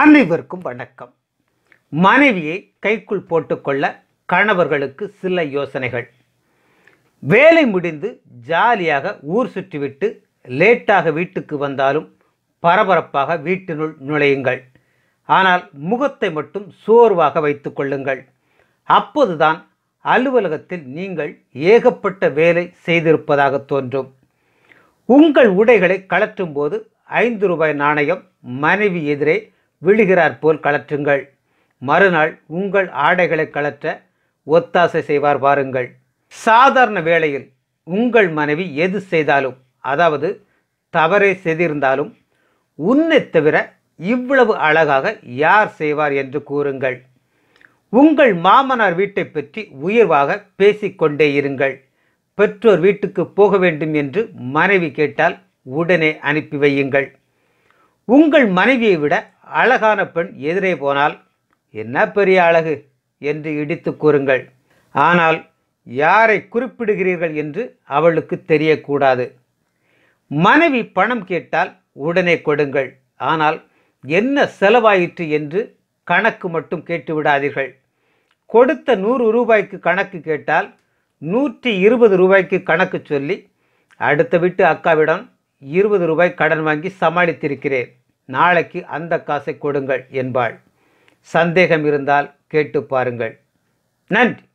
அனைவருக்கும் வணக்கம் மனைவியை கைக்குள் போட்டுக்கொள்ள கணவர்களுக்கு சில யோசனைகள் வேலை முடிந்து ஜாலியாக ஊர் சுற்றிவிட்டு லேட்டாக வீட்டுக்கு வந்தாலும் பரபரப்பாக வீட்டினுள் நுழையுங்கள் ஆனால் முகத்தை மட்டும் சோர்வாக வைத்து கொள்ளுங்கள் அப்போதுதான் அலுவலகத்தில் நீங்கள் ஏகப்பட்ட வேலை செய்திருப்பதாக தோன்றும் உங்கள் உடைகளை கலற்றும் போது ஐந்து ரூபாய் நாணயம் மனைவி எதிரே விழுகிறார் போல் கலற்றுங்கள் மறுநாள் உங்கள் ஆடைகளை கலற்ற ஒத்தாசை செய்வார் பாருங்கள் சாதாரண வேளையில் உங்கள் மனைவி எது செய்தாலும் அதாவது தவறை செய்திருந்தாலும் உன்னை தவிர இவ்வளவு அழகாக யார் செய்வார் என்று கூறுங்கள் உங்கள் மாமனார் வீட்டை பற்றி உயர்வாக பேசிக்கொண்டே இருங்கள் பெற்றோர் வீட்டுக்கு போக வேண்டும் என்று மனைவி கேட்டால் உடனே அனுப்பி வையுங்கள் உங்கள் மனைவியை விட அழகான பெண் எதிரே போனால் என்ன பெரிய அழகு என்று இடித்து கூறுங்கள் ஆனால் யாரை குறிப்பிடுகிறீர்கள் என்று அவளுக்கு தெரியக்கூடாது மனைவி பணம் கேட்டால் உடனே கொடுங்கள் ஆனால் என்ன செலவாயிற்று என்று கணக்கு மட்டும் கேட்டுவிடாதீர்கள் கொடுத்த நூறு ரூபாய்க்கு கணக்கு கேட்டால் நூற்றி இருபது ரூபாய்க்கு கணக்கு சொல்லி அடுத்த விட்டு அக்காவிடம் இருபது ரூபாய் கடன் வாங்கி சமாளித்திருக்கிறேன் நாளைக்கு அந்த காசை கொடுங்கள் என்பாள் சந்தேகம் இருந்தால் கேட்டு பாருங்கள் நன்றி